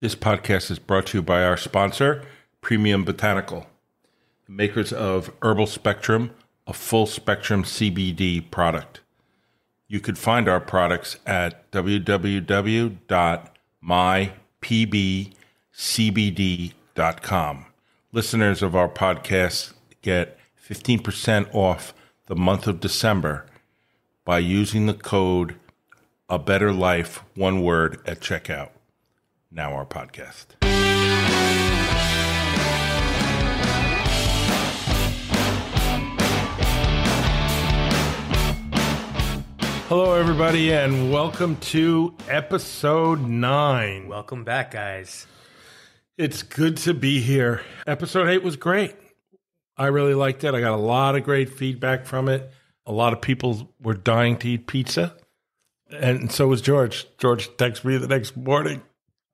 This podcast is brought to you by our sponsor, Premium Botanical, the makers of Herbal Spectrum, a full spectrum CBD product. You could find our products at www.mypbcbd.com. Listeners of our podcast get 15% off the month of December by using the code a better life one word at checkout now our podcast. Hello, everybody, and welcome to episode nine. Welcome back, guys. It's good to be here. Episode eight was great. I really liked it. I got a lot of great feedback from it. A lot of people were dying to eat pizza. And so was George. George texted me the next morning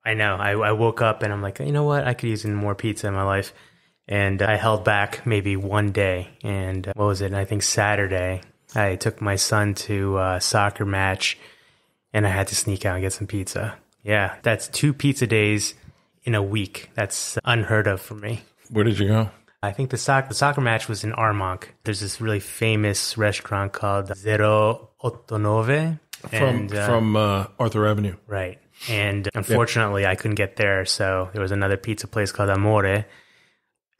I know. I, I woke up and I'm like, you know what? I could use more pizza in my life. And I held back maybe one day. And uh, what was it? I think Saturday, I took my son to a uh, soccer match and I had to sneak out and get some pizza. Yeah, that's two pizza days in a week. That's unheard of for me. Where did you go? I think the, soc- the soccer match was in Armonk. There's this really famous restaurant called Zero Otto Nove. From, and, uh, from uh, Arthur Avenue. Right and unfortunately I couldn't get there. So there was another pizza place called Amore.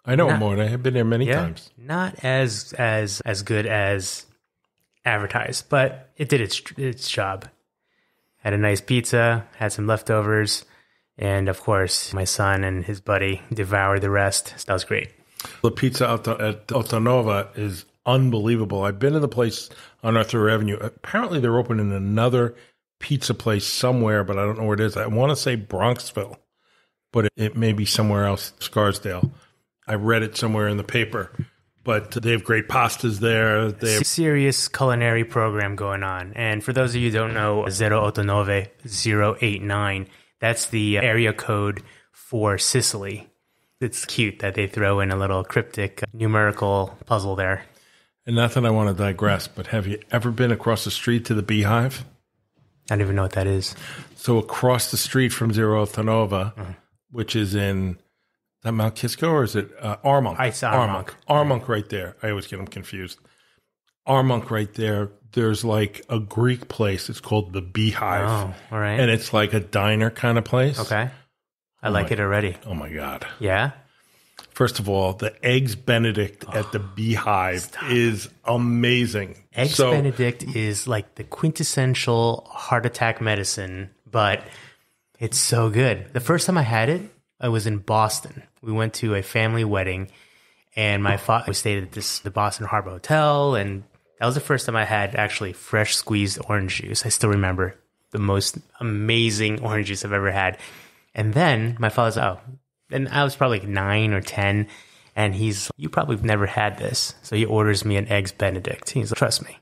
I know not, Amore. I've been there many yeah, times. Not as as as good as advertised, but it did its its job. Had a nice pizza, had some leftovers, and of course my son and his buddy devoured the rest. So that was great. The pizza at, at Otanova is unbelievable. I've been to the place on Arthur Avenue. Apparently, they're opening another pizza place somewhere, but I don't know where it is. I want to say Bronxville, but it, it may be somewhere else, Scarsdale. I read it somewhere in the paper but they have great pastas there. They have serious culinary program going on. And for those of you who don't know, 089 that's the area code for Sicily. It's cute that they throw in a little cryptic uh, numerical puzzle there. And not that I want to digress, but have you ever been across the street to the beehive? I don't even know what that is. So across the street from Zero Thanova, mm-hmm. which is in is that Mount Kisco or is it uh, Armonk? I saw Armonk. Armonk, right there. I always get them confused. Armonk right there. There's like a Greek place. It's called the Beehive. Oh, all right. And it's like a diner kind of place. Okay. I oh like my, it already. Oh my god. Yeah. First of all, the eggs Benedict oh, at the oh, Beehive stop. is amazing. Eggs so, Benedict is like the quintessential heart attack medicine, but it's so good. The first time I had it, I was in Boston. We went to a family wedding, and my father stayed at this the Boston Harbor Hotel, and that was the first time I had actually fresh squeezed orange juice. I still remember the most amazing orange juice I've ever had. And then my father's, oh, and I was probably like nine or 10. And he's, you probably have never had this. So he orders me an Eggs Benedict. He's like, trust me.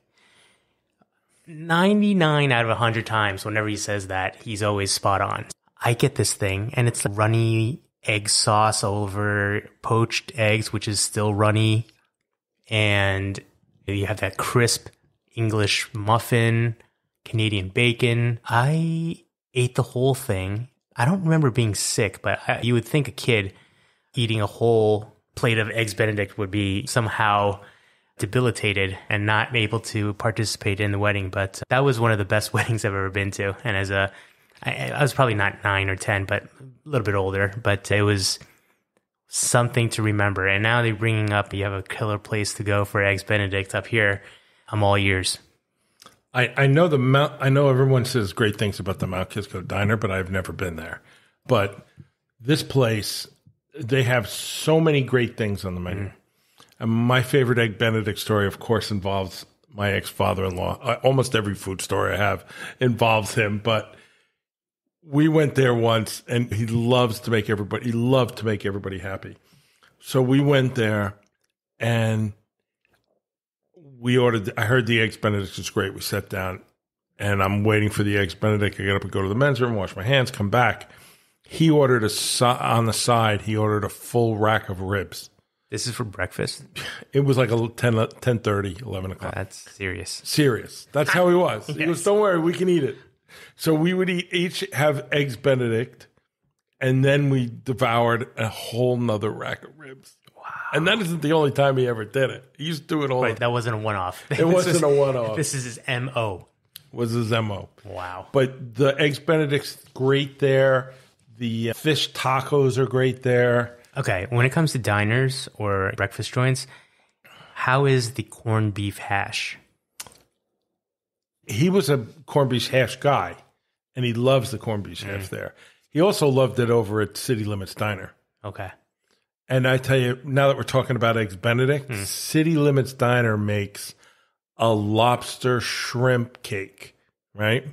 99 out of 100 times, whenever he says that, he's always spot on. I get this thing, and it's like runny egg sauce over poached eggs, which is still runny. And you have that crisp English muffin, Canadian bacon. I ate the whole thing I don't remember being sick, but I, you would think a kid eating a whole plate of eggs Benedict would be somehow debilitated and not able to participate in the wedding. But that was one of the best weddings I've ever been to. And as a, I, I was probably not nine or 10, but a little bit older, but it was something to remember. And now they're bringing up, you have a killer place to go for eggs Benedict up here. I'm all ears. I, I know the Mount, I know everyone says great things about the Mount Kisco Diner, but I've never been there. But this place, they have so many great things on the menu. Mm. And my favorite Egg Benedict story, of course, involves my ex father in law. almost every food story I have involves him, but we went there once and he loves to make everybody, he loved to make everybody happy. So we went there and we ordered. I heard the eggs Benedict is great. We sat down, and I'm waiting for the eggs Benedict. I get up and go to the men's room, wash my hands, come back. He ordered a on the side. He ordered a full rack of ribs. This is for breakfast. It was like a 10, uh, 10 30, 11 o'clock. Oh, that's serious. Serious. That's how he was. yes. He goes, "Don't worry, we can eat it." So we would eat each have eggs Benedict, and then we devoured a whole nother rack of ribs. And that isn't the only time he ever did it. He used to do it all. that wasn't a one off. It wasn't a one off. This is his MO. Was his MO. Wow. But the Eggs Benedict's great there. The uh, fish tacos are great there. Okay. When it comes to diners or breakfast joints, how is the corned beef hash? He was a corned beef hash guy, and he loves the corned beef hash mm. there. He also loved it over at City Limits Diner. Okay. And I tell you, now that we're talking about eggs Benedict, mm. City Limits Diner makes a lobster shrimp cake, right?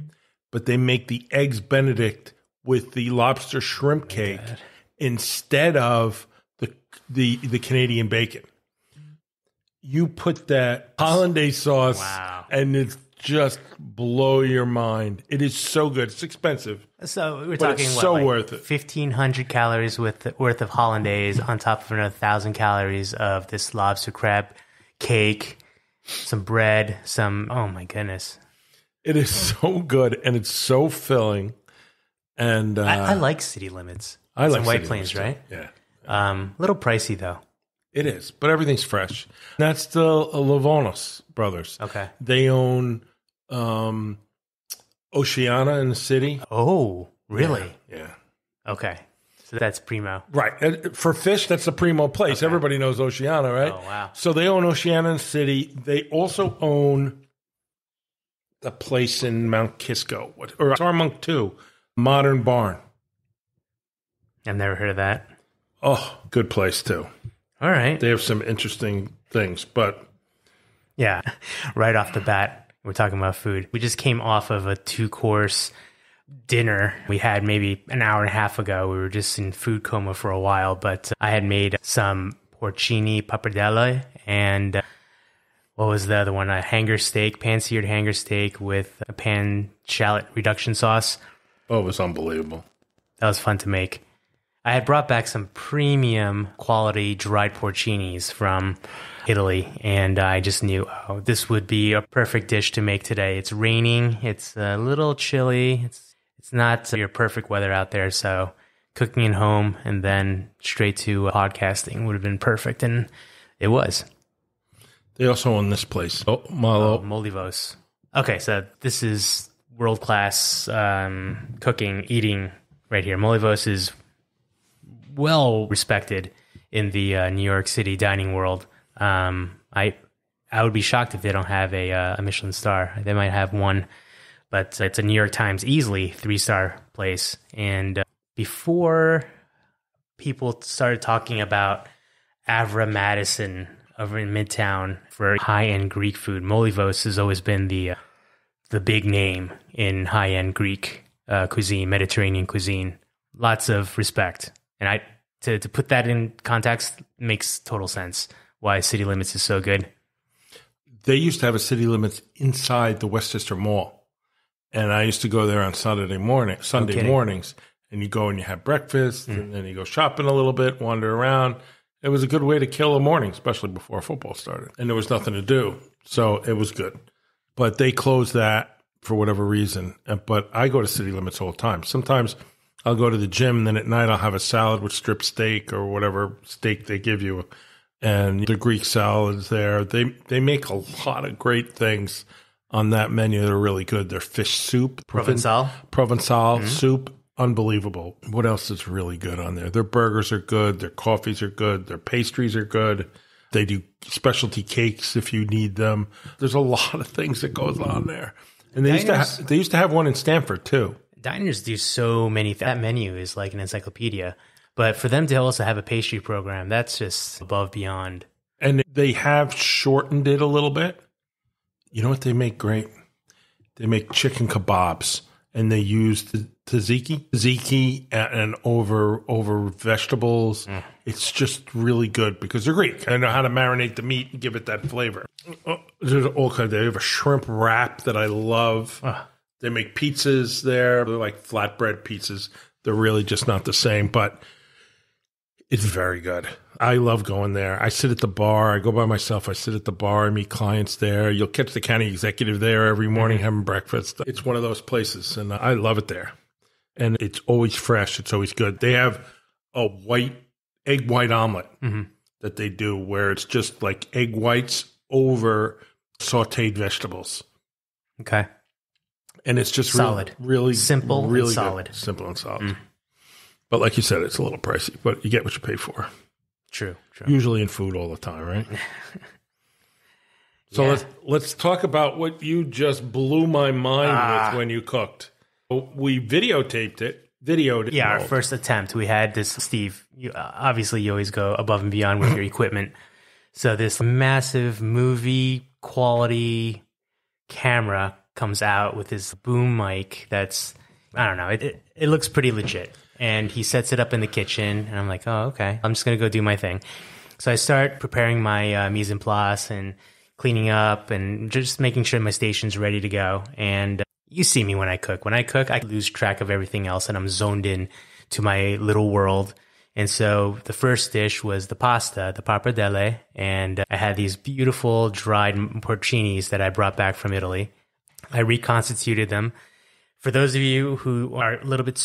But they make the eggs Benedict with the lobster shrimp cake oh instead of the the the Canadian bacon. You put that hollandaise sauce wow. and it's just blow your mind. It is so good. It's expensive. So we're talking what, so like worth it. Fifteen hundred calories with worth of hollandaise on top of another thousand calories of this lobster crab cake, some bread, some oh my goodness. It is so good and it's so filling. And uh, I, I, uh, like city limits. I like White Plains, right? Yeah. Um, little pricey though. It is, but everything's fresh. That's the Lavonos brothers. Okay. They own um, Oceana in the city. Oh, really? Yeah. yeah. Okay. So that's primo. Right. For fish, that's the primo place. Okay. Everybody knows Oceana, right? Oh, wow. So they own Oceana and City. They also own the place in Mount Kisco, or Sarmunk 2, Modern Barn. I've never heard of that. Oh, good place, too. All right. They have some interesting things, but. Yeah. Right off the bat, we're talking about food. We just came off of a two course dinner we had maybe an hour and a half ago. We were just in food coma for a while, but uh, I had made some porcini pappardelle and uh, what was the other one? A hanger steak, pan seared hanger steak with a pan shallot reduction sauce. Oh, it was unbelievable. That was fun to make. I had brought back some premium quality dried porcinis from Italy, and I just knew, oh, this would be a perfect dish to make today. It's raining, it's a little chilly, it's it's not your perfect weather out there, so cooking at home and then straight to uh, podcasting would have been perfect, and it was. They also own this place, oh, Malo oh, Molivos. Okay, so this is world class um, cooking, eating right here. Molivos is well respected in the uh, New York City dining world. Um, I I would be shocked if they don't have a, uh, a Michelin star. They might have one, but it's a New York Times easily three star place. And uh, before people started talking about Avra Madison over in Midtown for high end Greek food, Molivos has always been the uh, the big name in high end Greek uh, cuisine, Mediterranean cuisine. Lots of respect and I to to put that in context makes total sense why city limits is so good. They used to have a city limits inside the Westchester Mall, and I used to go there on Saturday morning, Sunday mornings, and you go and you have breakfast, mm. and then you go shopping a little bit, wander around. It was a good way to kill a morning, especially before football started, and there was nothing to do, so it was good. But they closed that for whatever reason. But I go to city limits all the time. Sometimes I'll go to the gym and then at night I'll have a salad with strip steak or whatever steak they give you. And the Greek salads there. They they make a lot of great things on that menu that are really good. Their fish soup, Provençal, Provençal mm-hmm. soup, unbelievable. What else is really good on there? Their burgers are good. Their coffees are good. Their pastries are good. They do specialty cakes if you need them. There's a lot of things that goes on there. And they used to ha- they used to have one in Stanford too diners do so many. Th- that menu is like an encyclopedia. But for them to also have a pastry program, that's just above beyond. And they have shortened it a little bit. You know what they make great? They make chicken kebabs, and they use the tzatziki, tzatziki, and over over vegetables. Mm. It's just really good because they're Greek. I know how to marinate the meat and give it that flavor. Oh, there's all kinds. They have a shrimp wrap that I love. They make pizzas there. They're like flatbread pizzas. They're really just not the same, but it's very good. I love going there. I sit at the bar. I go by myself. I sit at the bar. I meet clients there. You'll catch the county executive there every morning mm-hmm. having breakfast. It's one of those places, and I love it there. And it's always fresh. It's always good. They have a white egg white omelet mm-hmm. that they do where it's just like egg whites over sauteed vegetables. Okay and it's just solid, really, really simple, really solid, good. simple and solid. Mm. But like you said, it's a little pricey, but you get what you pay for. True. true. Usually in food all the time, right? so yeah. let's let's talk about what you just blew my mind ah. with when you cooked. We videotaped it. Videoed it. Yeah, our first attempt. We had this Steve. You, uh, obviously, you always go above and beyond with your equipment. So this massive movie quality camera comes out with his boom mic that's I don't know. It, it, it, looks pretty legit. And he sets it up in the kitchen, and I'm like, oh, okay. I'm just going to go do my thing. So I start preparing my uh, mise en place and cleaning up and just making sure my station's ready to go. And uh, you see me when I cook. When I cook, I lose track of everything else, and I'm zoned in to my little world. And so the first dish was the pasta, the pappardelle, and uh, I had these beautiful dried porcinis that I brought back from Italy I reconstituted them. For those of you who are a little bit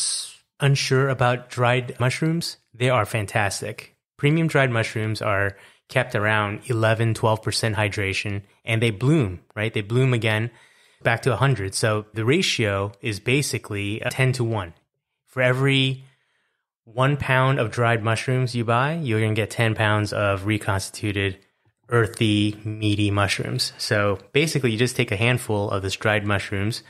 unsure about dried mushrooms, they are fantastic. Premium dried mushrooms are kept around 11, 12% hydration and they bloom, right? They bloom again back to 100. So the ratio is basically 10 to 1. For every one pound of dried mushrooms you buy, you're going to get 10 pounds of reconstituted earthy, meaty mushrooms. So basically, you just take a handful of this dried mushrooms,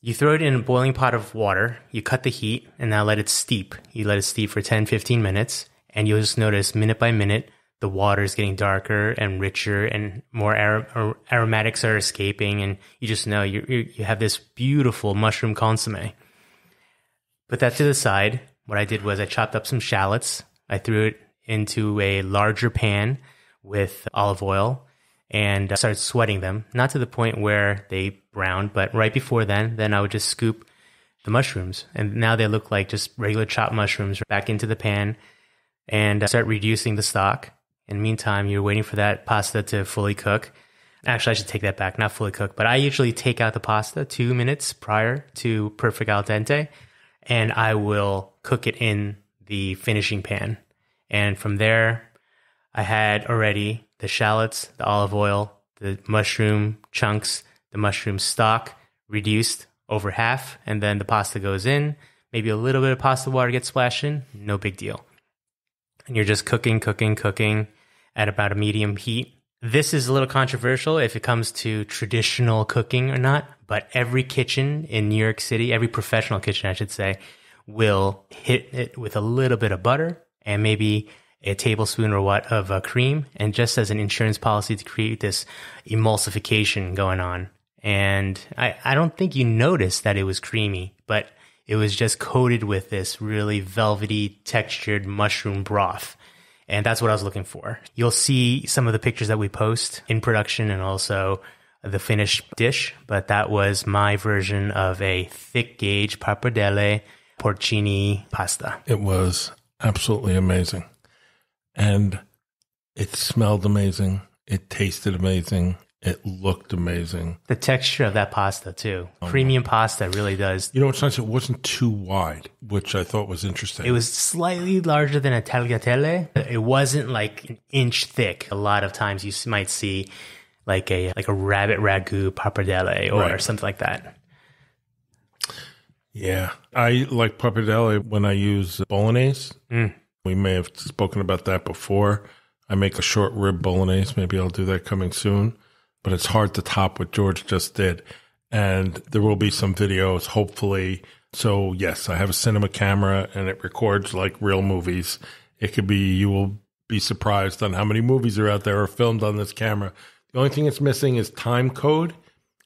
you throw it in a boiling pot of water, you cut the heat, and now let it steep. You let it steep for 10, 15 minutes, and you'll just notice minute by minute, the water is getting darker and richer, and more ar- aromatics are escaping, and you just know you, you have this beautiful mushroom consomme. Put that to the side. What I did was I chopped up some shallots. I threw it into a larger pan with olive oil and I uh, started sweating them, not to the point where they browned, but right before then, then I would just scoop the mushrooms. And now they look like just regular chopped mushrooms back into the pan and uh, start reducing the stock. In the meantime, you're waiting for that pasta to fully cook. Actually, I should take that back, not fully cook, but I usually take out the pasta two minutes prior to perfect al dente and I will cook it in the finishing pan. And from there, I had already the shallots, the olive oil, the mushroom chunks, the mushroom stock reduced over half, and then the pasta goes in. Maybe a little bit of pasta water gets splashed in, no big deal. And you're just cooking, cooking, cooking at about a medium heat. This is a little controversial if it comes to traditional cooking or not, but every kitchen in New York City, every professional kitchen, I should say, will hit it with a little bit of butter and maybe a tablespoon or what of uh, cream, and just as an insurance policy to create this emulsification going on. And I, I don't think you noticed that it was creamy, but it was just coated with this really velvety textured mushroom broth. And that's what I was looking for. You'll see some of the pictures that we post in production and also the finished dish, but that was my version of a thick gauge pappardelle porcini pasta. It was absolutely amazing. And it smelled amazing. It tasted amazing. It looked amazing. The texture of that pasta, too. Oh Premium pasta really does. You know what's nice? It wasn't too wide, which I thought was interesting. It was slightly larger than a tagliatelle. It wasn't like an inch thick. A lot of times you might see like a like a rabbit ragu pappardelle or right. something like that. Yeah, I like pappardelle when I use bolognese. Mm. We may have spoken about that before. I make a short rib bolognese. Maybe I'll do that coming soon, but it's hard to top what George just did. And there will be some videos, hopefully. So, yes, I have a cinema camera and it records like real movies. It could be, you will be surprised on how many movies are out there are filmed on this camera. The only thing it's missing is time code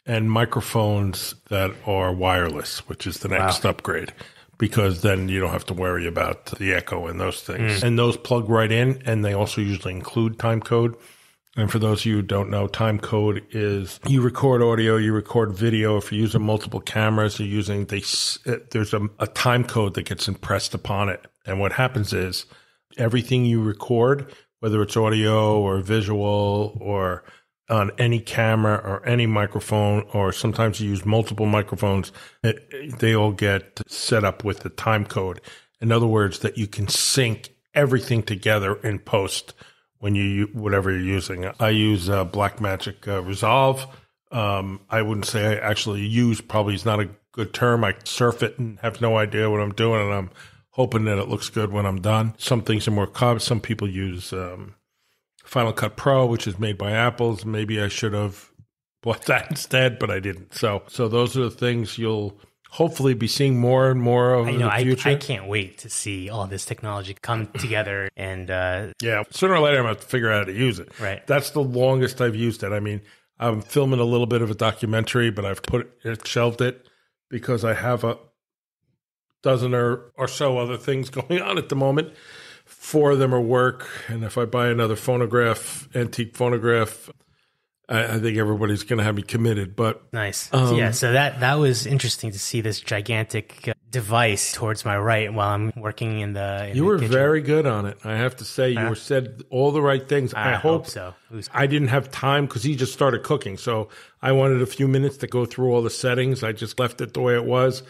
and microphones that are wireless, which is the next wow. upgrade because then you don't have to worry about the echo and those things. Mm. And those plug right in, and they also usually include time code. And for those of you who don't know, time code is you record audio, you record video. If you're using multiple cameras, you're using they, there's a, a time code that gets impressed upon it. And what happens is everything you record, whether it's audio or visual or on any camera or any microphone, or sometimes you use multiple microphones, it, eh, they all get set up with the time code. In other words, that you can sync everything together in post when you whatever you're using. I use uh, Blackmagic uh, Resolve. Um, I wouldn't say I actually use. Probably is not a good term. I surf it and have no idea what I'm doing, and I'm hoping that it looks good when I'm done. Some things are more common. Some people use um, Final Cut Pro, which is made by Apple's. Maybe I should have bought that instead, but I didn't. So, so those are the things you'll hopefully be seeing more and more of in know, the future. I, I, can't wait to see all this technology come together. And uh, yeah, sooner or later, I'm going to figure out how to use it. Right. That's the longest I've used it. I mean, I'm filming a little bit of a documentary, but I've put it, shelved it because I have a dozen or, or so other things going on at the moment four of them are work, and if I buy another phonograph, antique phonograph, I, I think everybody's going to have me committed. But nice, um, yeah. So that that was interesting to see this gigantic uh, device towards my right while I'm working in the. In you the were kitchen. very good on it. I have to say, you uh, were said all the right things. I, I hope, hope, so. I didn't have time because he just started cooking, so I wanted a few minutes to go through all the settings. I just left it the way it was.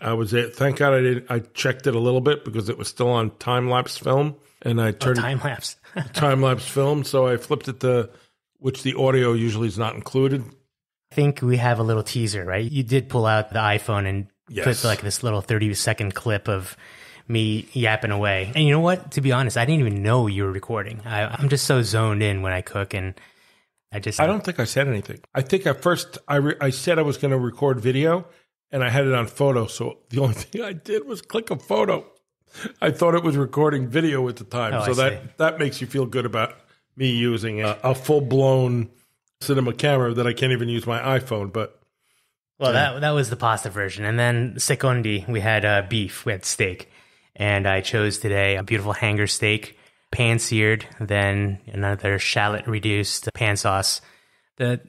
I was it. Thank God I did. I checked it a little bit because it was still on time lapse film, and I oh, turned oh, time lapse time lapse film. So I flipped it to which the audio usually is not included. I think we have a little teaser, right? You did pull out the iPhone and yes. put like this little thirty second clip of me yapping away. And you know what? To be honest, I didn't even know you were recording. I, am just so zoned in when I cook and. I just I don't think I said anything. I think at first I I said I was going to record video and I had it on photo. So the only thing I did was click a photo. I thought it was recording video at the time. Oh, so I that see. that makes you feel good about me using a, a full blown cinema camera that I can't even use my iPhone. But well, yeah. that that was the pasta version, and then secondi we had uh, beef, we had steak, and I chose today a beautiful hanger steak, pan seared, then another shallot reduced pan sauce. The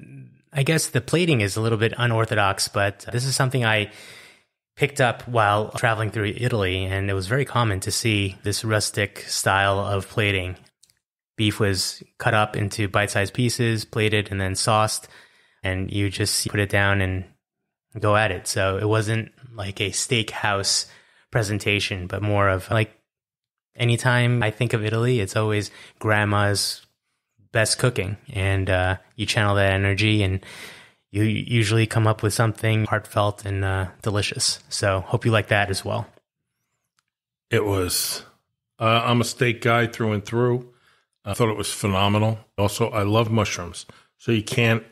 I guess the plating is a little bit unorthodox, but this is something I picked up while traveling through Italy, and it was very common to see this rustic style of plating. Beef was cut up into bite sized pieces, plated, and then sauced, and you just put it down and go at it. So it wasn't like a steakhouse presentation, but more of like anytime I think of Italy, it's always grandma's best cooking, and uh, you channel that energy, and you usually come up with something heartfelt and uh, delicious. So hope you like that as well. It was. Uh, I'm a steak guy through and through. I thought it was phenomenal. Also, I love mushrooms, so you can't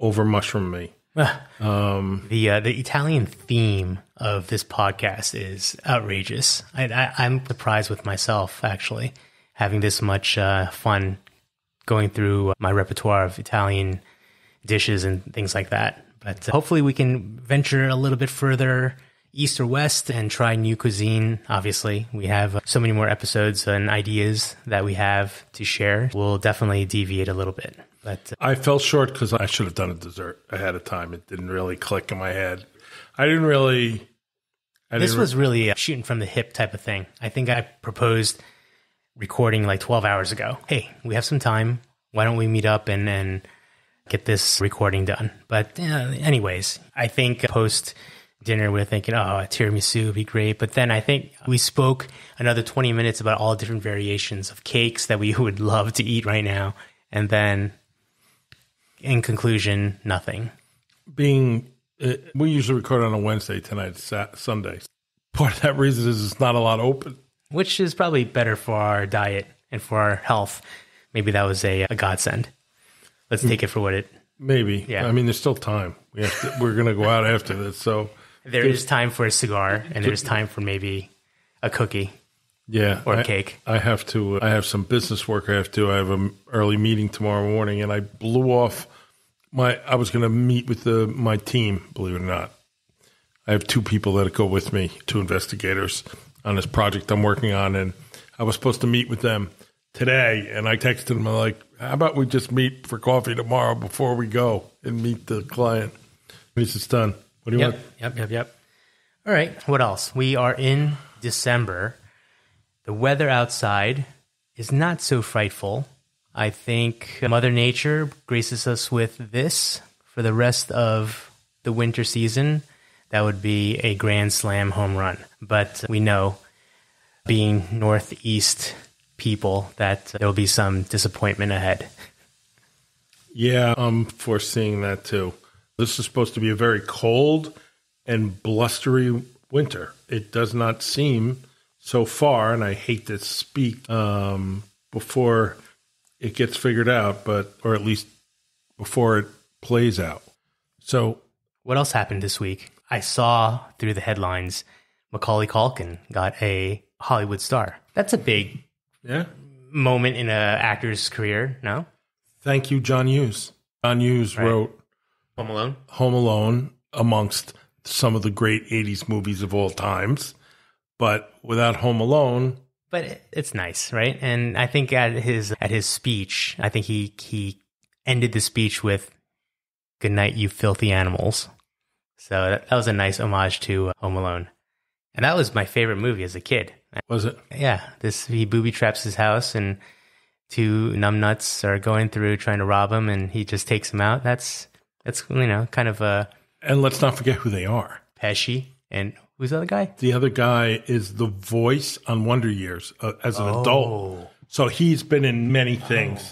over mushroom me. Um, um, the uh, the Italian theme of this podcast is outrageous. I, am surprised with myself actually having this much uh, fun going through my repertoire of Italian dishes and things like that. But uh, hopefully, we can venture a little bit further east or west and try new cuisine. Obviously, we have uh, so many more episodes and ideas that we have to share. We'll definitely deviate a little bit. But uh, I fell short because I should have done a dessert ahead of time. It didn't really click in my head. I didn't really. I this didn't re- was really shooting from the hip type of thing. I think I proposed recording like 12 hours ago. Hey, we have some time. Why don't we meet up and, and get this recording done? But, uh, anyways, I think post dinner, we are thinking, oh, tiramisu would be great. But then I think we spoke another 20 minutes about all different variations of cakes that we would love to eat right now. And then in conclusion, nothing. Being, uh, we usually record on a Wednesday tonight, Sunday. Part of that reason is it's not a lot open which is probably better for our diet and for our health. Maybe that was a, a godsend. Let's take it for what it. Maybe. Yeah. I mean, there's still time. We have to, we're going to go out after this, so there is time for a cigar, and there's time for maybe a cookie. Yeah, or a cake. I have to. I have some business work. I have to. I have an early meeting tomorrow morning, and I blew off my. I was going to meet with the my team. Believe it or not, I have two people that go with me, two investigators, on this project I'm working on, and I was supposed to meet with them today. And I texted them I'm like, "How about we just meet for coffee tomorrow before we go and meet the client?" And he says, "Done. What do you yep, want?" Yep, yep, yep. All right. What else? We are in December. The weather outside is not so frightful. I think Mother Nature graces us with this for the rest of the winter season that would be a grand slam home run. But we know, being Northeast people, that there will be some disappointment ahead. Yeah, I'm foreseeing that too. This is supposed to be a very cold and blustery winter. It does not seem so far, and I hate to speak um, before it gets figured out, but or at least before it plays out. So, what else happened this week? I saw through the headlines Macaulay Culkin got a Hollywood star. That's a big yeah. moment in an actor's career, no? Thank you, John Hughes. John Hughes right. wrote Home Alone. Home Alone, amongst some of the great 80s movies of all times. But without Home Alone, but it's nice, right? And I think at his at his speech, I think he he ended the speech with "Good night, you filthy animals." So that, that was a nice homage to uh, Home Alone. And that was my favorite movie as a kid. Was it? Yeah. This he booby traps his house and two numbnuts are going through trying to rob him and he just takes them out. That's that's you know, kind of a And let's not forget who they are. Pesci and who's the other guy? The other guy is the voice on Wonder Years uh, as an oh. adult. So he's been in many things.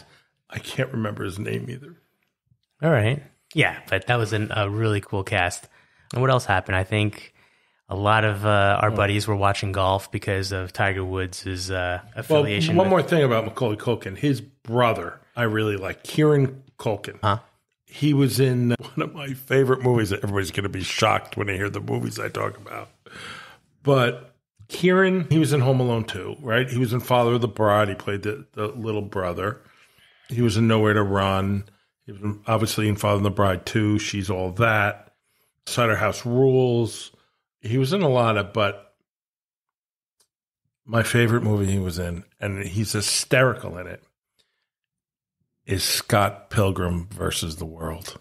Oh. I can't remember his name either. All right. Yeah, but that was an, a really cool cast. And what else happened? I think a lot of uh, our hmm. buddies were watching golf because of Tiger Woods' uh, affiliation. Well, one with- more thing about Macaulay Culkin. His brother, I really like, Kieran Culkin. Huh? He was in one of my favorite movies. Everybody's going to be shocked when they hear the movies I talk about. But Kieran, he was in Home Alone too, right? He was in Father of the Bride. He played the, the little brother. He was in Nowhere to Run. He was obviously in Father of the Bride too. She's all that. Cider House Rules. He was in a lot of, but my favorite movie he was in, and he's hysterical in it, is Scott Pilgrim versus the World.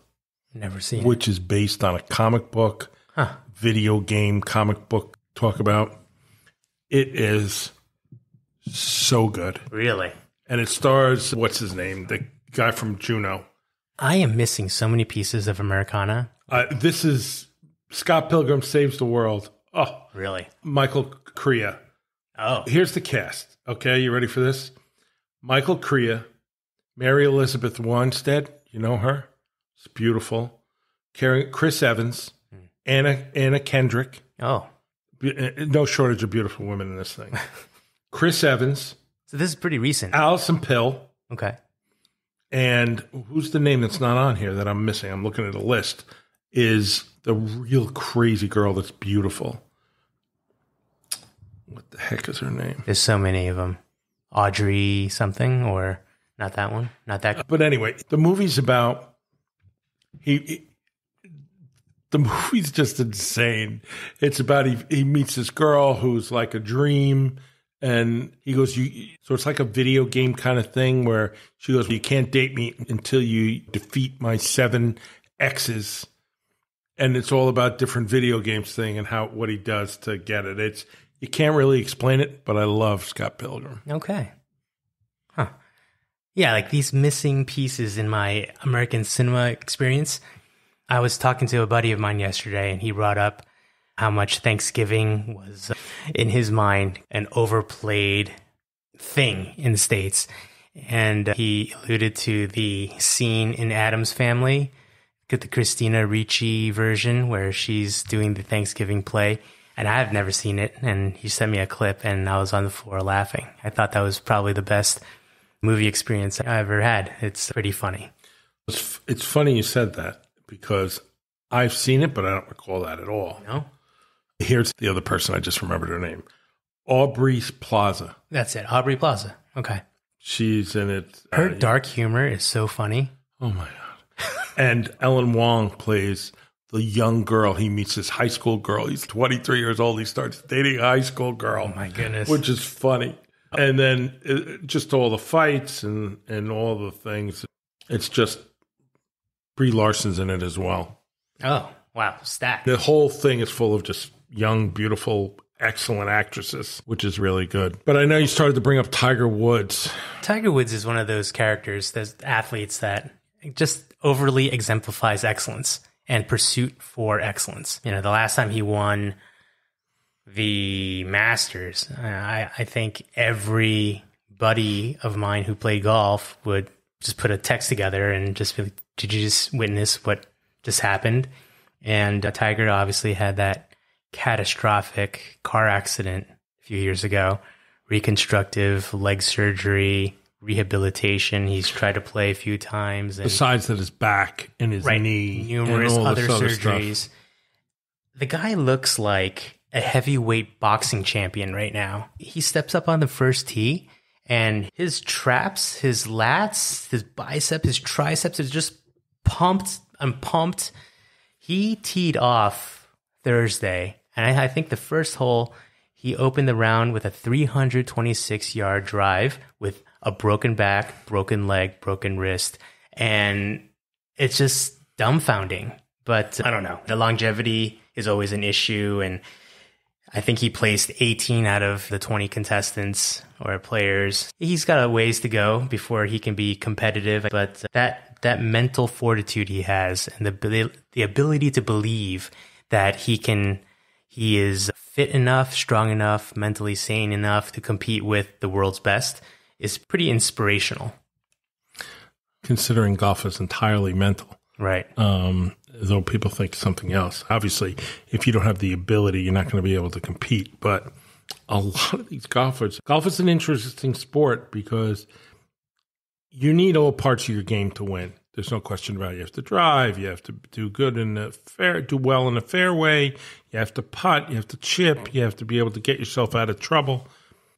Never seen Which is based on a comic book, huh. video game comic book talk about. It is so good. Really? And it stars, what's his name? The guy from Juno. I am missing so many pieces of Americana. Uh, this is Scott Pilgrim Saves the World. Oh, really? Michael Crea. Oh. Here's the cast. Okay, you ready for this? Michael Crea, Mary Elizabeth Winstead, you know her? It's beautiful. Chris Evans, hmm. Anna Anna Kendrick. Oh. Uh, no shortage of beautiful women in this thing. Chris Evans. So this is pretty recent. Allison Pill. Okay. And who's the name that's not on here that I'm missing? I'm looking at a list is the real crazy girl that's beautiful. What the heck is her name? There's so many of them. Audrey something or not that one, not that. But anyway, the movie's about he. he the movie's just insane. It's about he, he meets this girl who's like a dream, and he goes, "You." So it's like a video game kind of thing where she goes, "You can't date me until you defeat my seven exes." and it's all about different video games thing and how what he does to get it. It's you can't really explain it, but I love Scott Pilgrim. Okay. Huh. Yeah, like these missing pieces in my American cinema experience. I was talking to a buddy of mine yesterday and he brought up how much Thanksgiving was in his mind an overplayed thing in the states. And he alluded to the scene in Adam's family get the Christina Ricci version where she's doing the Thanksgiving play. And I've never seen it. And he sent me a clip and I was on the floor laughing. I thought that was probably the best movie experience I ever had. It's pretty funny. It's, it's funny you said that because I've seen it, but I don't recall that at all. No. Here's the other person. I just remembered her name Aubrey Plaza. That's it. Aubrey Plaza. Okay. She's in it. Her uh, dark humor is so funny. Oh my and Ellen Wong plays the young girl he meets this high school girl he's 23 years old he starts dating a high school girl oh my goodness which is funny and then it, uh, just all the fights and and all the things it's just Brie Larson's in it as well oh wow stacked the whole thing is full of just young beautiful excellent actresses which is really good but i know you started to bring up tiger woods tiger woods is one of those characters those athletes that just overly exemplifies excellence and pursuit for excellence. You know, the last time he won the Masters, uh, I, I think every buddy of mine who played golf would just put a text together and just be like, did you just witness what just happened? And uh, Tiger obviously had that catastrophic car accident a few years ago, reconstructive leg surgery, rehabilitation. He's tried to play a few times. And, Besides that, his back and his right, knee, numerous other surgeries. The guy looks like a heavyweight boxing champion right now. He steps up on the first tee, and his traps, his lats, his bicep, his triceps is just pumped and pumped. He teed off Thursday, and I, I think the first hole he opened the round with a 326 yard drive with a broken back, broken leg, broken wrist. And it's just dumbfounding. But I don't know. The longevity is always an issue. And I think he placed 18 out of the 20 contestants or players. He's got a ways to go before he can be competitive, but that that mental fortitude he has and the the ability to believe that he can he is fit enough, strong enough, mentally sane enough to compete with the world's best is pretty inspirational. Considering golf is entirely mental. Right. Um, though people think something else. Obviously, if you don't have the ability, you're not going to be able to compete. But a lot of these golfers, golf is an interesting sport because you need all parts of your game to win. There's no question about it. You have to drive. You have to do good in the fair, do well in the fairway. You have to putt. You have to chip. You have to be able to get yourself out of trouble.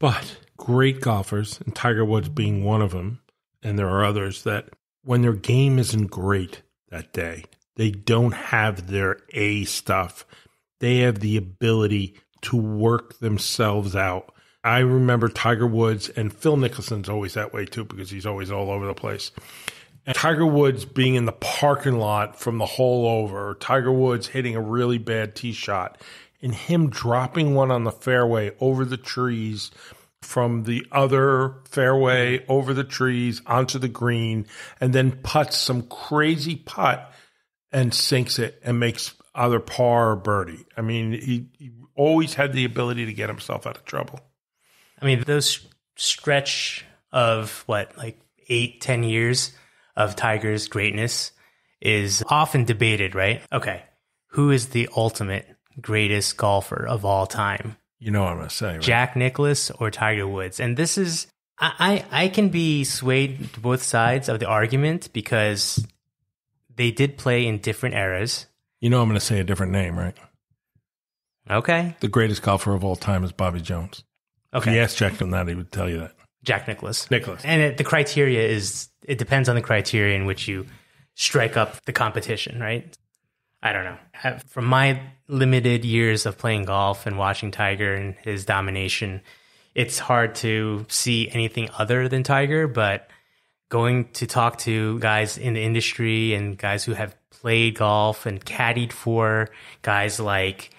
But great golfers, and Tiger Woods being one of them, and there are others that when their game isn't great that day, they don't have their A stuff. They have the ability to work themselves out. I remember Tiger Woods and Phil Mickelson's always that way too because he's always all over the place. And Tiger Woods being in the parking lot from the hole over, Tiger Woods hitting a really bad tee shot and him dropping one on the fairway over the trees from the other fairway over the trees onto the green and then puts some crazy putt and sinks it and makes either par or birdie. I mean, he, he always had the ability to get himself out of trouble. I mean, those stretch of what, like eight, ten years of Tiger's greatness is often debated, right? Okay, who is the ultimate greatest golfer of all time. You know what I'm going to say. Right? Jack Nicholas or Tiger Woods. And this is, I, I, I can be swayed to both sides of the argument because they did play in different eras. You know I'm going to say a different name, right? Okay. The greatest golfer of all time is Bobby Jones. Okay. If you asked Jack him that, he would tell you that. Jack Nicholas. Nicholas. And it, the criteria is, it depends on the criteria in which you strike up the competition, right? I don't know. From my limited years of playing golf and watching Tiger and his domination, it's hard to see anything other than Tiger, but going to talk to guys in the industry and guys who have played golf and caddied for guys like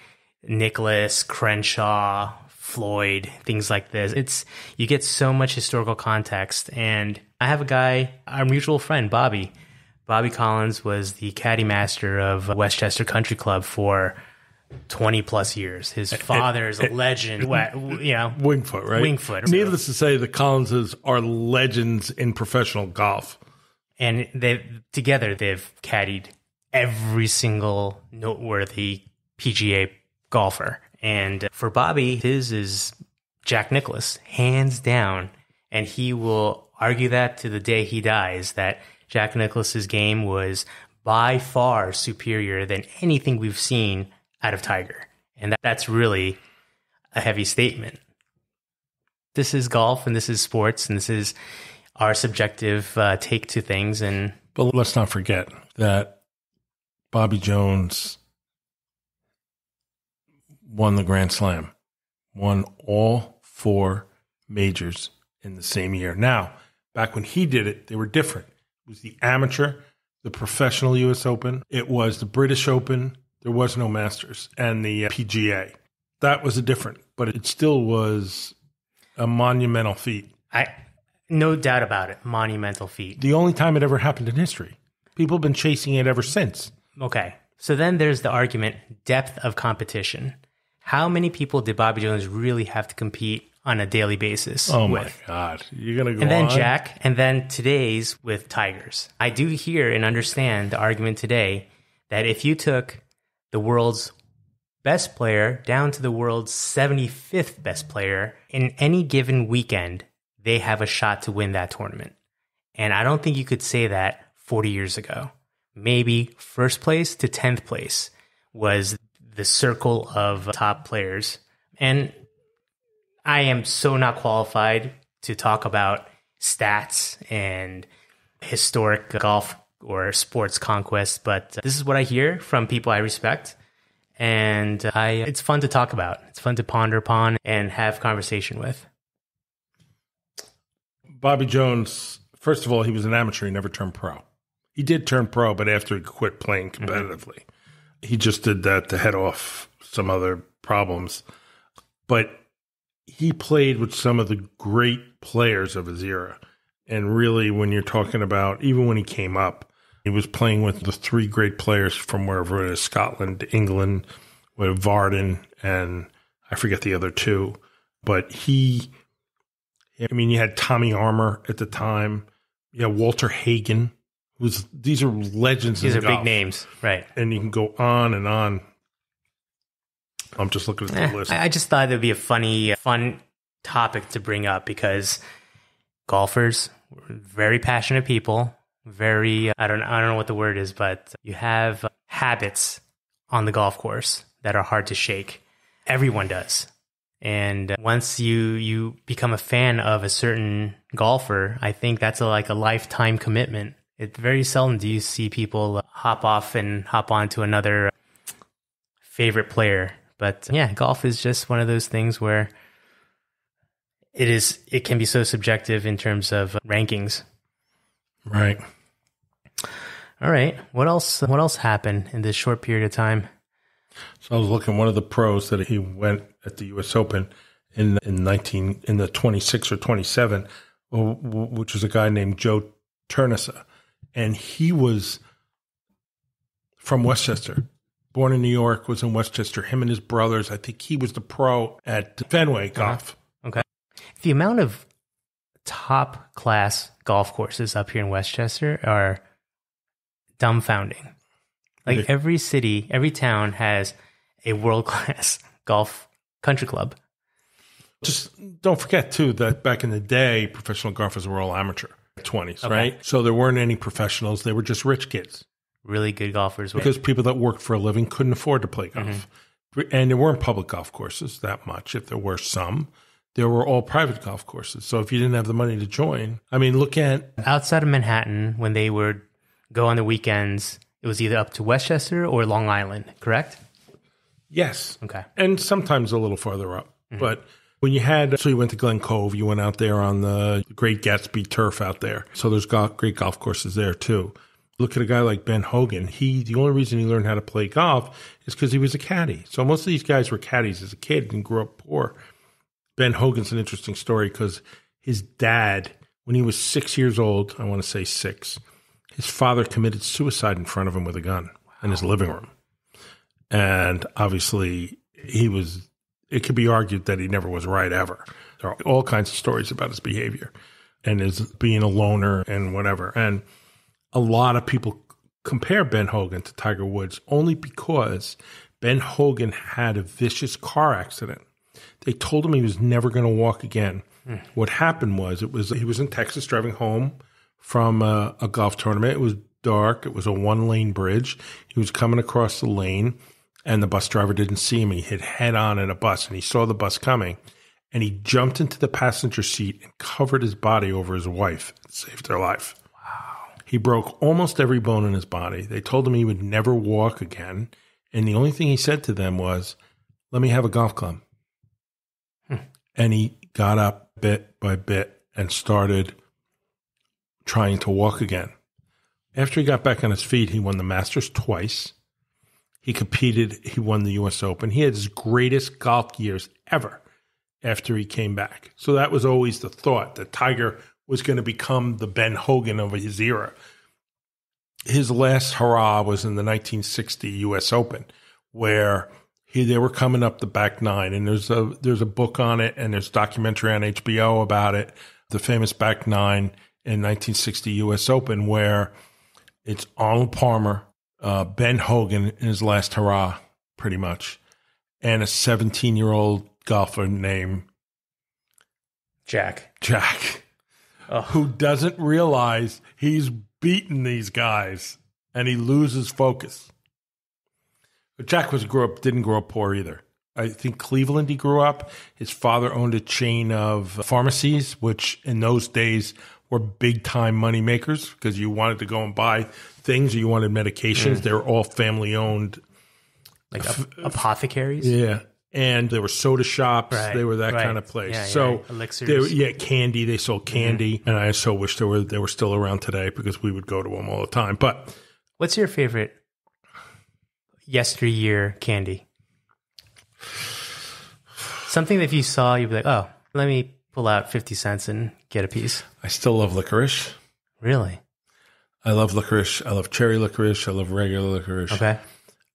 Nicholas, Crenshaw, Floyd, things like this. It's you get so much historical context and I have a guy, our mutual friend Bobby, Bobby Collins was the caddy master of Westchester Country Club for 20 plus years. His father is a legend. you know, Wingfoot, right? Wingfoot. Needless to say, the Collinses are legends in professional golf. And they together they've caddied every single noteworthy PGA golfer. And for Bobby, his is Jack Nicholas, hands down. And he will argue that to the day he dies that Jack Nicholas's game was by far superior than anything we've seen out of Tiger. And that, that's really a heavy statement. This is golf and this is sports and this is our subjective uh, take to things. And but let's not forget that Bobby Jones won the Grand Slam, won all four majors in the same year. Now, back when he did it, they were different was the amateur, the professional U.S. Open. It was the British Open. There was no Masters and the uh, PGA. That was a different, but it still was a monumental feat. I no doubt about it, monumental feat. The only time it ever happened in history. People have been chasing it ever since. Okay. So then there's the argument depth of competition. How many people did Bobby Jones really have to compete on a daily basis. Oh with. my God. You're going to go And then on? Jack, and then today's with tigers. I do hear and understand the argument today that if you took the world's best player down to the world's 75th best player in any given weekend, they have a shot to win that tournament. And I don't think you could say that 40 years ago. Maybe first place to 10th place was the circle of top players. And I am so not qualified to talk about stats and historic golf or sports conquests, but this is what I hear from people I respect. And uh, I, it's fun to talk about. It's fun to ponder upon and have conversation with. Bobby Jones, first of all, he was an amateur. He never turned pro. He did turn pro, but after he quit playing mm-hmm. competitively, mm-hmm. he just did that to head off some other problems. But he played with some of the great players of his era. And really, when you're talking about, even when he came up, he was playing with the three great players from wherever it is Scotland, England, with Varden, and I forget the other two. But he, I mean, you had Tommy Armour at the time, you had Walter Hagen. Who's, these are legends. These are golf. big names, right? And you can go on and on I'm just looking at the eh, list. I just thought it'd be a funny, uh, fun topic to bring up because golfers, very passionate people, very uh, I don't I don't know what the word is, but you have uh, habits on the golf course that are hard to shake. Everyone does. And once you you become a fan of a certain golfer, I think that's a, like a lifetime commitment. It very seldom do you see people hop off and hop on to another favorite player but yeah, golf is just one of those things where it is it can be so subjective in terms of uh, rankings. Right. All right. What else uh, what else happened in this short period of time? So I was looking one of the pros that he went at the US Open in in 19 in the 26 or 27 uh, which was a guy named Joe Turnesa, and he was from Westchester born in New York, was in Westchester. Him and his brothers. I think he was the pro at Fenway Golf. Okay. The amount of top class golf courses up here in Westchester are dumbfounding. Like every city, every town has a world class golf country club. Just don't forget too that back in the day, professional golfers were all amateur. 20s, okay. right? So there weren't any professionals. They were just rich kids really good golfers Because people that worked for a living couldn't afford to play golf. Mm-hmm. And there weren't public golf courses that much. If there were some, there were all private golf courses. So if you didn't have the money to join, I mean, look at. Outside of Manhattan, when they would go on the weekends, it was either up to Westchester or Long Island, correct? Yes. Okay. And sometimes a little farther up. Mm-hmm. But when you had, so you went to Glen Cove, you went out there on the Great Gatsby turf out there. So there's great golf courses there too look at a guy like Ben Hogan. He the only reason he learned how to play golf is because he was a caddy. So most of these guys were caddies as a kid and grew up poor. Ben Hogan's an interesting story because his dad, when he was six years old, I want to say six, his father committed suicide in front of him with a gun wow. in his living room, and obviously he was. It could be argued that he never was right ever. There are all kinds of stories about his behavior and his being a loner and whatever. And a lot of people compare Ben Hogan to Tiger Woods only because Ben Hogan had a vicious car accident. They told him he was never going to walk again. Mm. What happened was it was he was in Texas driving home from a, a golf tournament. It was dark. It was a one lane bridge. He was coming across the lane, and the bus driver didn't see him. He hit head on in a bus, and he saw the bus coming, and he jumped into the passenger seat and covered his body over his wife, and saved her life. He broke almost every bone in his body. They told him he would never walk again. And the only thing he said to them was, Let me have a golf club. Hmm. And he got up bit by bit and started trying to walk again. After he got back on his feet, he won the Masters twice. He competed, he won the US Open. He had his greatest golf years ever after he came back. So that was always the thought that Tiger was going to become the Ben Hogan of his era. His last hurrah was in the 1960 U.S. Open, where he, they were coming up the back nine, and there's a there's a book on it, and there's documentary on HBO about it, the famous back nine in 1960 U.S. Open, where it's Arnold Palmer, uh, Ben Hogan in his last hurrah, pretty much, and a 17 year old golfer named Jack. Jack. Oh. who doesn't realize he's beaten these guys and he loses focus. But Jack was grew up didn't grow up poor either. I think Cleveland he grew up. His father owned a chain of pharmacies, which in those days were big time money makers because you wanted to go and buy things or you wanted medications. Mm. They were all family owned. Like ap- apothecaries? Yeah and there were soda shops. Right, they were that right. kind of place. Yeah, so yeah. elixirs, they, yeah, candy. They sold candy, mm-hmm. and I so wish they were they were still around today because we would go to them all the time. But what's your favorite yesteryear candy? Something that if you saw, you'd be like, "Oh, let me pull out fifty cents and get a piece." I still love licorice. Really, I love licorice. I love cherry licorice. I love regular licorice. Okay.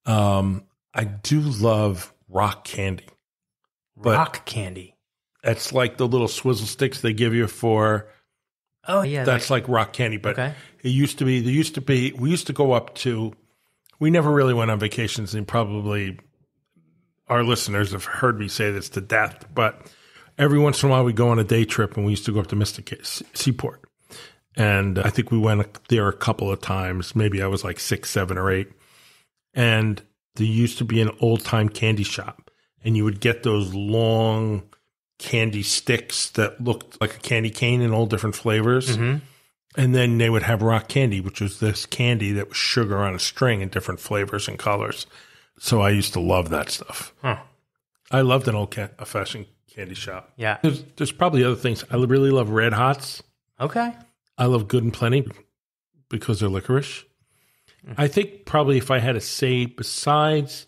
Um, I do love rock candy. But rock candy. That's like the little swizzle sticks they give you for. Oh yeah, that's like, like rock candy. But okay. it used to be. There used to be. We used to go up to. We never really went on vacations, and probably our listeners have heard me say this to death. But every once in a while, we go on a day trip, and we used to go up to Mystic Seaport. And I think we went there a couple of times. Maybe I was like six, seven, or eight. And there used to be an old time candy shop, and you would get those long candy sticks that looked like a candy cane in all different flavors. Mm-hmm. And then they would have rock candy, which was this candy that was sugar on a string in different flavors and colors. So I used to love that stuff. Huh. I loved an old fashioned candy shop. Yeah. There's, there's probably other things. I really love Red Hots. Okay. I love Good and Plenty because they're licorice. I think probably if I had to say, besides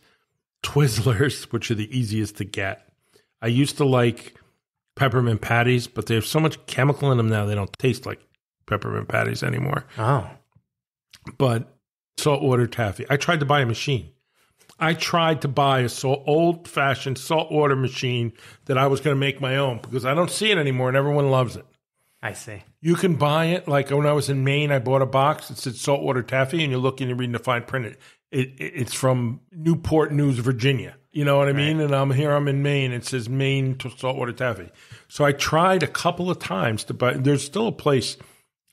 Twizzlers, which are the easiest to get, I used to like peppermint patties, but they have so much chemical in them now they don't taste like peppermint patties anymore. Oh. But saltwater taffy. I tried to buy a machine. I tried to buy a so old fashioned saltwater machine that I was going to make my own because I don't see it anymore and everyone loves it. I see. You can buy it. Like when I was in Maine, I bought a box. It said saltwater taffy, and you're looking and reading the fine print. It, it, it's from Newport News, Virginia. You know what I mean? And I'm here. I'm in Maine. It says Maine saltwater taffy. So I tried a couple of times to buy. There's still a place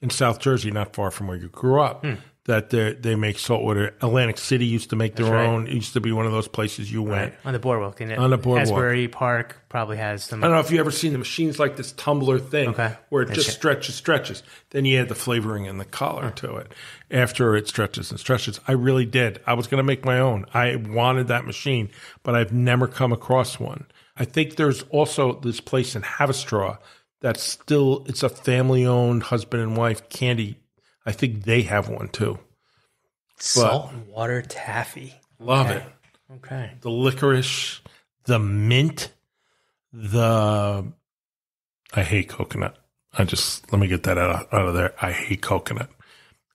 in South Jersey, not far from where you grew up, hmm that they make saltwater. Atlantic City used to make their right. own. It used to be one of those places you went right. on the boardwalk. And on the boardwalk, Asbury Park probably has some. I don't know if you ever seen the machines like this tumbler thing, okay. where it That's just it. stretches, stretches. Then you add the flavoring and the color huh. to it after it stretches and stretches. I really did. I was going to make my own. I wanted that machine, but I've never come across one. I think there's also this place in Havistraw that's still it's a family owned husband and wife candy I think they have one too. But Salt and water taffy. Love okay. it. Okay. The licorice, the mint, the. I hate coconut. I just let me get that out, out of there. I hate coconut.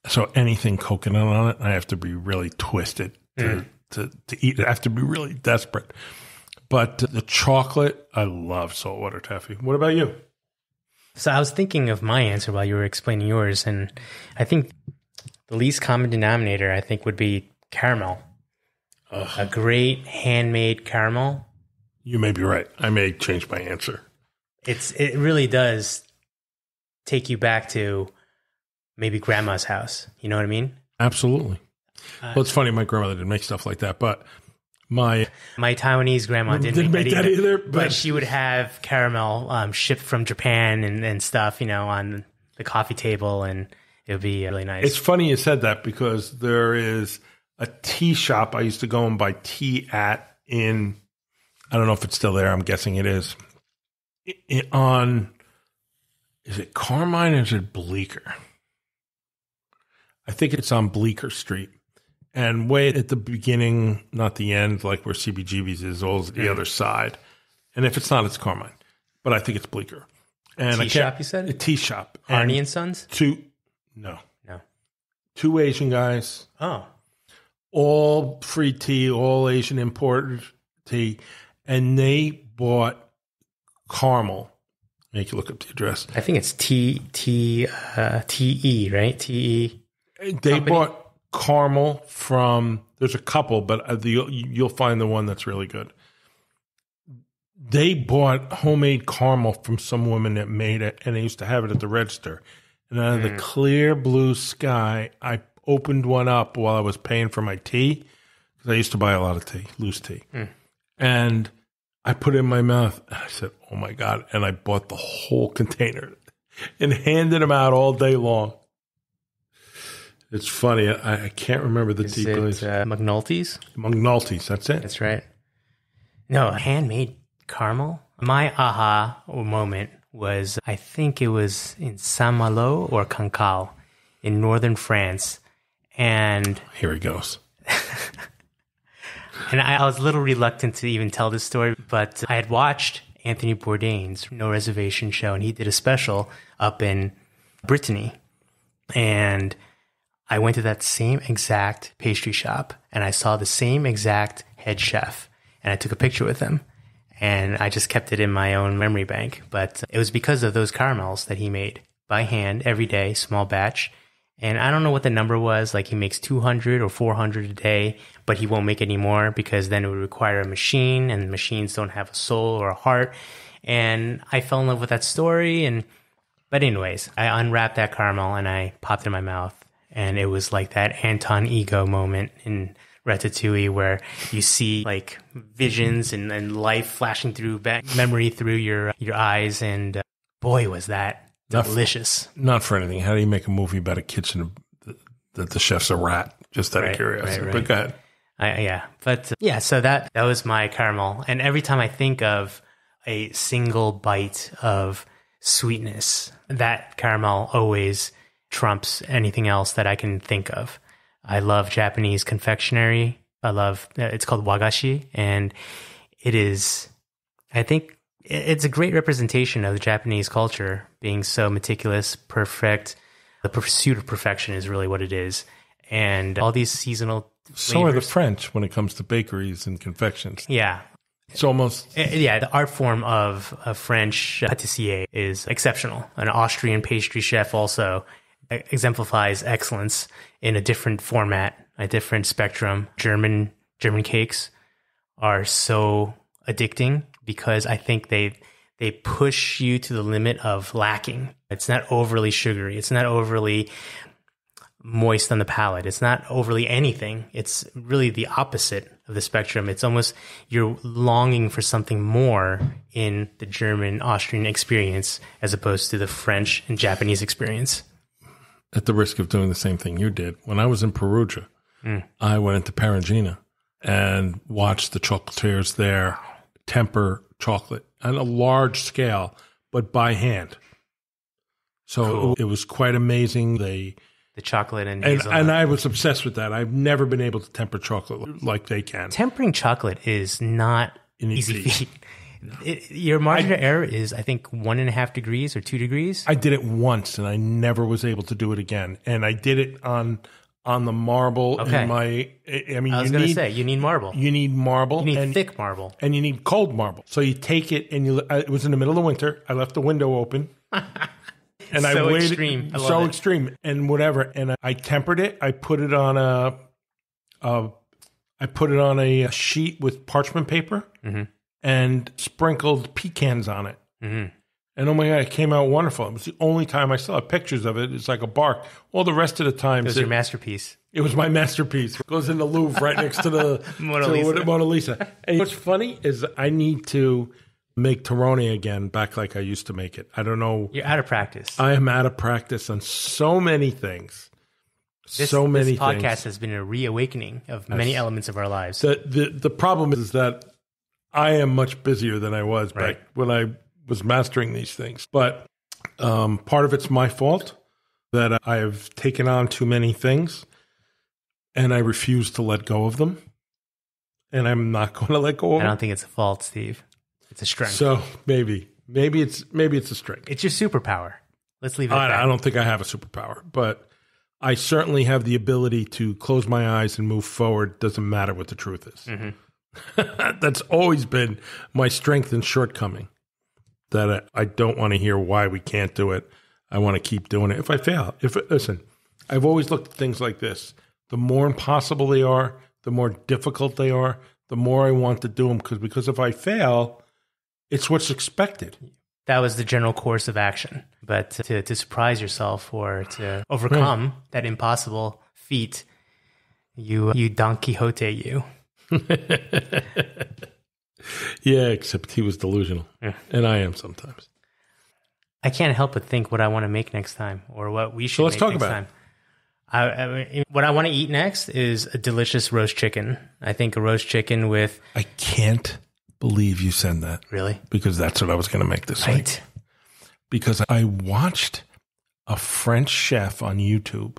So anything coconut on it, I have to be really twisted to, mm. to, to eat it. I have to be really desperate. But the chocolate, I love saltwater taffy. What about you? So I was thinking of my answer while you were explaining yours, and I think the least common denominator I think would be caramel. Ugh. A great handmade caramel. You may be right. I may change my answer. It's it really does take you back to maybe grandma's house. You know what I mean? Absolutely. Uh, well, it's funny. My grandmother didn't make stuff like that, but my my Taiwanese grandma didn't, didn't make, make, that, either, either but, but, she would have caramel um, shipped from Japan and, and stuff, you know, on the coffee table, and it would be really nice. It's funny you said that because there is a tea shop I used to go and buy tea at in. I don't know if it's still there. I'm guessing it is. It, it, on is it Carmine or is it Bleecker? I think it's on Bleecker Street and way at the beginning, not the end, like where CBGB's is, all the other side. And if it's not, it's Carmine. But I think it's Bleecker. And tea shop, you said? A tea shop. Harney and, and Sons? Two, no. No. Two Asian guys. Oh. All free tea, all Asian imported tea. And they bought caramel. Make you look up the address. I think it's T T uh, T E, right? T E. They Company. bought caramel from there's a couple, but uh, the, you'll find the one that's really good. They bought homemade caramel from some woman that made it, and they used to have it at the register. And out of mm. the hmm. clear blue sky, I opened one up while I was paying for my tea because I used to buy a lot of tea, loose tea. Mm. And I put it in my mouth and I said, Oh my God. And I bought the whole container and handed them out all day long. It's funny. I, I can't remember the Is deep it, uh, McNulty's? McNulty's. That's it. That's right. No, handmade caramel. My aha moment was I think it was in Saint Malo or Cancale in northern France, and here he goes. and I, I was a little reluctant to even tell this story, but I had watched Anthony Bourdain's No Reservation show, and he did a special up in Brittany, and I went to that same exact pastry shop and I saw the same exact head chef and I took a picture with him and I just kept it in my own memory bank. But it was because of those caramels that he made by hand every day, small batch. And I don't know what the number was. Like he makes 200 or 400 a day, but he won't make any more because then it would require a machine and machines don't have a soul or a heart. And I fell in love with that story. And, but anyways, I unwrapped that caramel and I popped it in my mouth and it was like that Anton Ego moment in Ratatouille where you see like visions and, and life flashing through back memory through your your eyes and uh, boy was that not delicious. For, not for anything. How do you make a movie about a kitchen that the chef's a rat? Just out right, of curiosity. Right, right. But go ahead. I, yeah, but uh, yeah. So that that was my caramel, and every time I think of a single bite of sweetness, that caramel always trumps anything else that I can think of. I love Japanese confectionery. I love uh, it's called wagashi, and it is. I think it's a great representation of the Japanese culture, being so meticulous, perfect. The pursuit of perfection is really what it is, and all these seasonal. Flavors. So are the French when it comes to bakeries and confections. Yeah, it's almost uh, uh, yeah. The art form of a French pâtissier is exceptional. An Austrian pastry chef also exemplifies excellence in a different format, a different spectrum. German German cakes are so addicting because I think they they push you to the limit of lacking. It's not overly sugary. It's not overly moist on the palate. It's not overly anything. It's really the opposite of the spectrum. It's almost you're longing for something more in the German Austrian experience as opposed to the French and Japanese experience at the risk of doing the same thing you did, when I was in Perugia, mm. I went into Perugina and watched the chocolatiers there temper chocolate on a large scale, but by hand. So cool. it, was quite amazing. They the chocolate and and, and, I was obsessed with that. I've never been able to temper chocolate like they can. Tempering chocolate is not an easy feat. It, your margin I, of error is, I think, one and a half degrees or two degrees. I did it once, and I never was able to do it again. And I did it on on the marble okay. in my. I mean, I was going to say you need marble. You need marble. You need and, thick marble, and you need cold marble. So you take it, and you. Uh, it was in the middle of the winter. I left the window open. and so I waited, extreme. I so it. extreme, and whatever. And I, I tempered it. I put it on a, a I put it on a, sheet with parchment paper, mm-hmm and sprinkled pecans on it. Mm-hmm. And oh my god, it came out wonderful. It was the only time I still have pictures of it. It's like a bark. All the rest of the time, it was it, your masterpiece. It was my masterpiece. It goes in the Louvre right next to the Mona, to Lisa. Mona Lisa. And what's funny is I need to make Taroni again back like I used to make it. I don't know. You're out of practice. I am out of practice on so many things. This, so many. This podcast things. has been a reawakening of many elements of our lives. The, the the problem is that I am much busier than I was right. back when I was mastering these things. But um, part of it's my fault that I have taken on too many things and I refuse to let go of them. And I'm not going to let go of I don't think it's a fault, Steve. It's a strength. So maybe, maybe it's maybe it's a strength. It's your superpower. Let's leave it. I, I don't think I have a superpower, but I certainly have the ability to close my eyes and move forward. Doesn't matter what the truth is. Mm-hmm. That's always been my strength and shortcoming that I, I don't want to hear why we can't do it. I want to keep doing it. If I fail, if listen, I've always looked at things like this. The more impossible they are, the more difficult they are, the more I want to do them because because if I fail, it's what's expected. That was the general course of action. But to, to surprise yourself or to overcome right. that impossible feat, you you Don Quixote you. yeah, except he was delusional. Yeah. And I am sometimes. I can't help but think what I want to make next time or what we should so let's talk about time. I, I mean, what I want to eat next is a delicious roast chicken. I think a roast chicken with. I can't believe you said that. Really? Because that's what I was going to make this right. Week. Because I watched a French chef on YouTube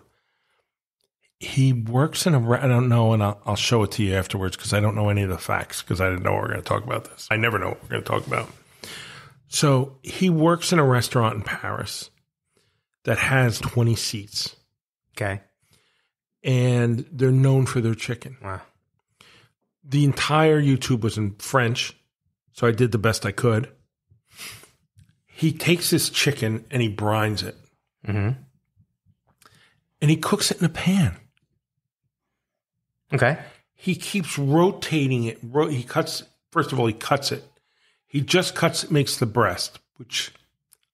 he works in a, I don't know, and I'll, I'll show it to you afterwards because I don't know any of the facts because I didn't know we are going to talk about this. I never know what we're going to talk about. So he works in a restaurant in Paris that has 20 seats. Okay. And they're known for their chicken. Wow. The entire YouTube was in French, so I did the best I could. He takes his chicken and he brines it. hmm And he cooks it in a pan. Okay. He keeps rotating it. He cuts, first of all, he cuts it. He just cuts, makes the breast, which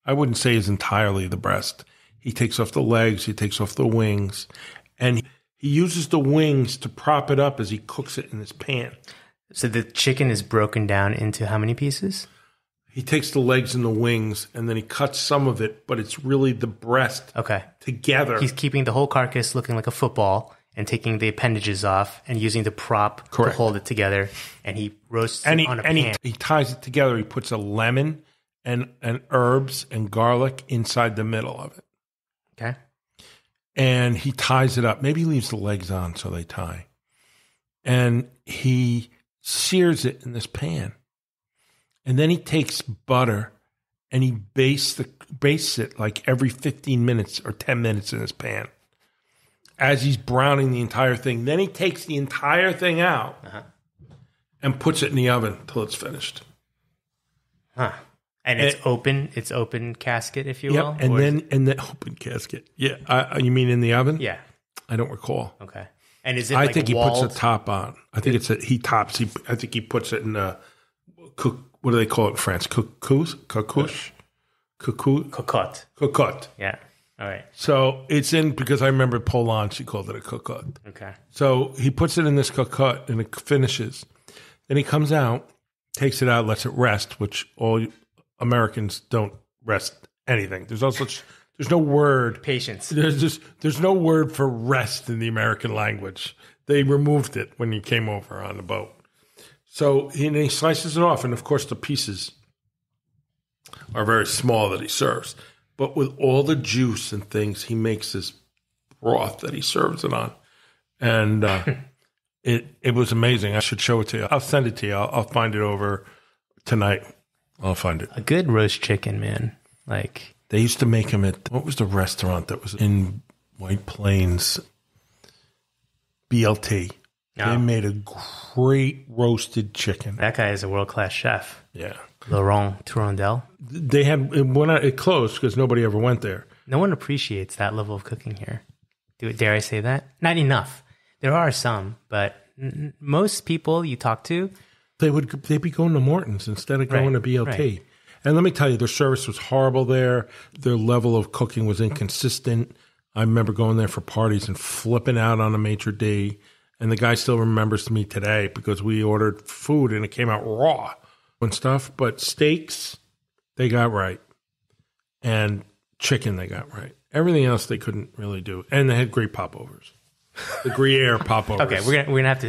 I wouldn't say is entirely the breast. He takes off the legs, he takes off the wings, and he uses the wings to prop it up as he cooks it in his pan. So the chicken is broken down into how many pieces? He takes the legs and the wings, and then he cuts some of it, but it's really the breast. Okay. Together, he's keeping the whole carcass looking like a football, and taking the appendages off and using the prop Correct. to hold it together. And he roasts and it he, on a and pan. He, he ties it together. He puts a lemon and, and herbs and garlic inside the middle of it. Okay. And he ties it up. Maybe he leaves the legs on so they tie. And he sears it in this pan. And then he takes butter and he bastes the bastes it like every 15 minutes or 10 minutes in his pan as he's browning the entire thing. Then he takes the entire thing out uh-huh. and puts it in the oven till it's finished. Huh. And, it's open, it's open casket, if you yep, will. And then, and the open casket. Yeah. I, uh, you mean in the oven? Yeah. I don't recall. Okay. And is it? I like think walled? he puts the top on. I think it's a, he tops. He, I think he puts it in a cook. What do they call it in France? Cuckoos, cuckoosh, yeah. cuckoo, cocotte, cocotte. Yeah. All right. So it's in because I remember Polon she called it a cocotte. Okay. So he puts it in this cocotte and it finishes. Then he comes out, takes it out, lets it rest, which all Americans don't rest anything. There's no such there's no word patience. There's just there's no word for rest in the American language. They removed it when he came over on the boat. So he, he slices it off, and of course the pieces are very small that he serves. But with all the juice and things, he makes this broth that he serves it on, and uh, it it was amazing. I should show it to you. I'll send it to you. I'll, I'll find it over tonight. I'll find it. A good roast chicken, man. Like they used to make them at what was the restaurant that was in White Plains? BLT. They made a great roasted chicken. That guy is a world class chef. Yeah. Laurent Tourandel. They had when it closed because nobody ever went there. No one appreciates that level of cooking here. Do dare I say that? Not enough. There are some, but n- most people you talk to, they would they'd be going to Morton's instead of going right, to BLT. Right. And let me tell you, their service was horrible there. Their level of cooking was inconsistent. I remember going there for parties and flipping out on a major day, And the guy still remembers me today because we ordered food and it came out raw and stuff, but steaks they got right, and chicken they got right. Everything else they couldn't really do, and they had great popovers, the Gruyere popovers. Okay, we're gonna, we're gonna have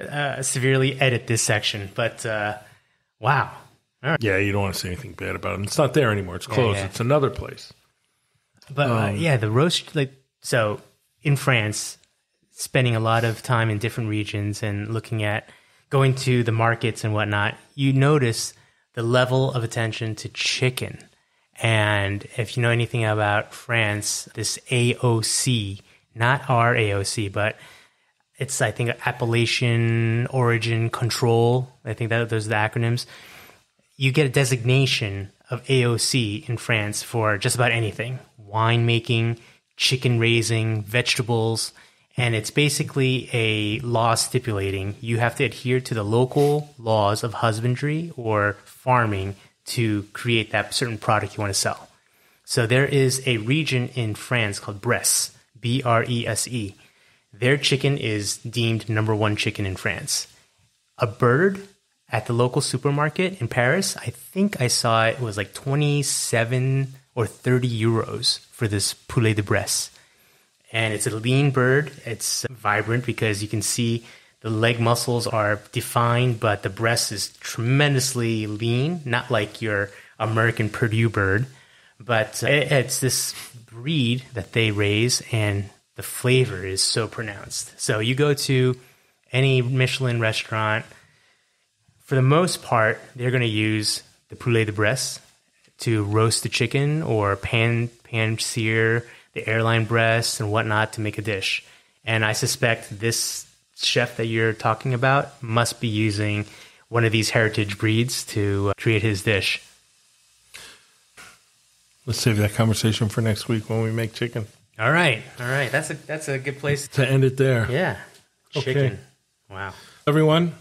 to uh, severely edit this section, but uh, wow. Right. Yeah, you don't want to say anything bad about them. It's not there anymore. It's closed. Yeah, yeah. It's another place. But uh, um, uh, yeah, the roast like so in France, spending a lot of time in different regions and looking at going to the markets and whatnot, you notice the level of attention to chicken. And if you know anything about France, this AOC, not our AOC, but it's, I think, Appellation Origin Control. I think that those are the acronyms. You get a designation of AOC in France for just about anything winemaking, chicken raising, vegetables and it's basically a law stipulating you have to adhere to the local laws of husbandry or farming to create that certain product you want to sell. So there is a region in France called Bresse, B R E S E. Their chicken is deemed number one chicken in France. A bird at the local supermarket in Paris, I think I saw it was like 27 or 30 euros for this poulet de Bresse and it's a lean bird. It's vibrant because you can see the leg muscles are defined, but the breast is tremendously lean, not like your American Purdue bird. But uh, it's this breed that they raise, and the flavor is so pronounced. So you go to any Michelin restaurant, for the most part, they're going to use the poulet de breast to roast the chicken or pan pan sear the airline breasts and whatnot to make a dish. And I suspect this chef that you're talking about must be using one of these heritage breeds to uh, create his dish. Let's save that conversation for next week when we make chicken. All right, all right. That's a that's a good place to end it there. Yeah, chicken. Okay. Wow, everyone.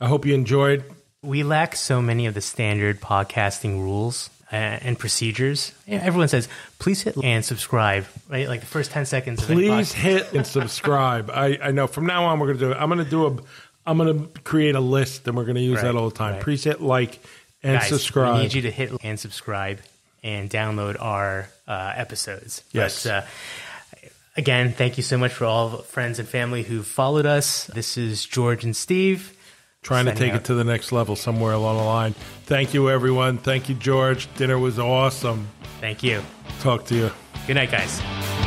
I hope you enjoyed. We lack so many of the standard podcasting rules uh, and procedures. Everyone says, please hit and subscribe, right? Like the first 10 seconds. Please hit and subscribe. I, I know from now on, we're going to do it. I'm going to do a, I'm going to create a list and we're going to use right, that all the time. Right. Please hit like and Guys, subscribe. We need you to hit and subscribe and download our uh, episodes. Yes. But, uh, again, thank you so much for all friends and family who followed us. This is George and Steve trying to take out. it to the next level somewhere along the line. Thank you, everyone. Thank you, George. Dinner was awesome. Thank you. Talk to you. Good night, guys.